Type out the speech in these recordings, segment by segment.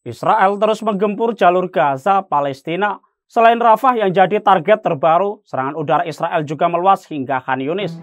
Israel terus menggempur jalur Gaza, Palestina. Selain Rafah yang jadi target terbaru, serangan udara Israel juga meluas hingga Khan Yunis.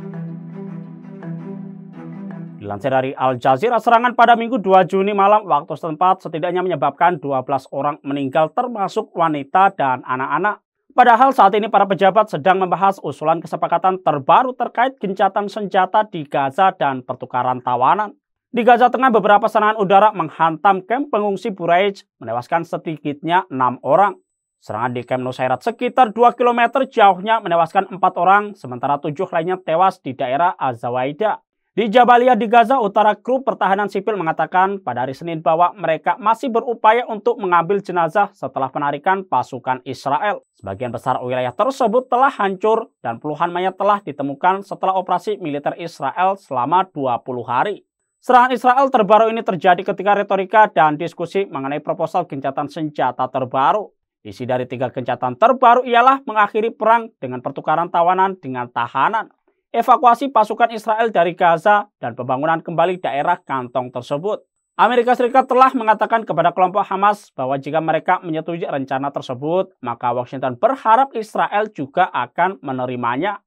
Dilansir dari Al Jazeera, serangan pada Minggu 2 Juni malam waktu setempat setidaknya menyebabkan 12 orang meninggal termasuk wanita dan anak-anak. Padahal saat ini para pejabat sedang membahas usulan kesepakatan terbaru terkait gencatan senjata di Gaza dan pertukaran tawanan. Di Gaza Tengah beberapa serangan udara menghantam kamp pengungsi Bureij menewaskan sedikitnya enam orang. Serangan di kamp Nusairat sekitar 2 km jauhnya menewaskan empat orang, sementara tujuh lainnya tewas di daerah Azawaida. Di Jabalia di Gaza Utara, kru pertahanan sipil mengatakan pada hari Senin bahwa mereka masih berupaya untuk mengambil jenazah setelah penarikan pasukan Israel. Sebagian besar wilayah tersebut telah hancur dan puluhan mayat telah ditemukan setelah operasi militer Israel selama 20 hari. Serangan Israel terbaru ini terjadi ketika retorika dan diskusi mengenai proposal gencatan senjata terbaru. Isi dari tiga gencatan terbaru ialah mengakhiri perang dengan pertukaran tawanan dengan tahanan, evakuasi pasukan Israel dari Gaza, dan pembangunan kembali daerah kantong tersebut. Amerika Serikat telah mengatakan kepada kelompok Hamas bahwa jika mereka menyetujui rencana tersebut, maka Washington berharap Israel juga akan menerimanya.